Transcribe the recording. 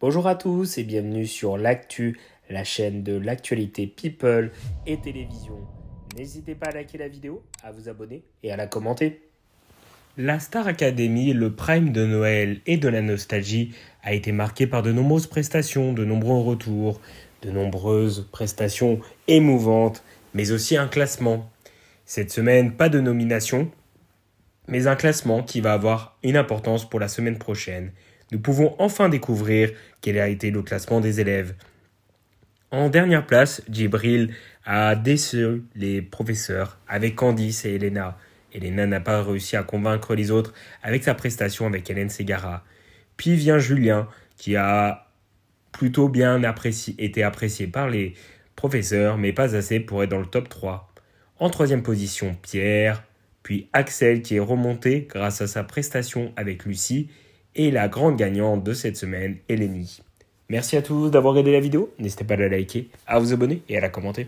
Bonjour à tous et bienvenue sur l'actu, la chaîne de l'actualité people et télévision. N'hésitez pas à liker la vidéo, à vous abonner et à la commenter. La Star Academy, le prime de Noël et de la nostalgie, a été marqué par de nombreuses prestations, de nombreux retours, de nombreuses prestations émouvantes, mais aussi un classement. Cette semaine, pas de nomination, mais un classement qui va avoir une importance pour la semaine prochaine nous pouvons enfin découvrir quel a été le classement des élèves. En dernière place, Djibril a déçu les professeurs avec Candice et Elena. Elena n'a pas réussi à convaincre les autres avec sa prestation avec Hélène Segara. Puis vient Julien, qui a plutôt bien été apprécié par les professeurs, mais pas assez pour être dans le top 3. En troisième position, Pierre, puis Axel, qui est remonté grâce à sa prestation avec Lucie, et la grande gagnante de cette semaine est l'ennemi. Merci à tous d'avoir aidé la vidéo. N'hésitez pas à la liker, à vous abonner et à la commenter.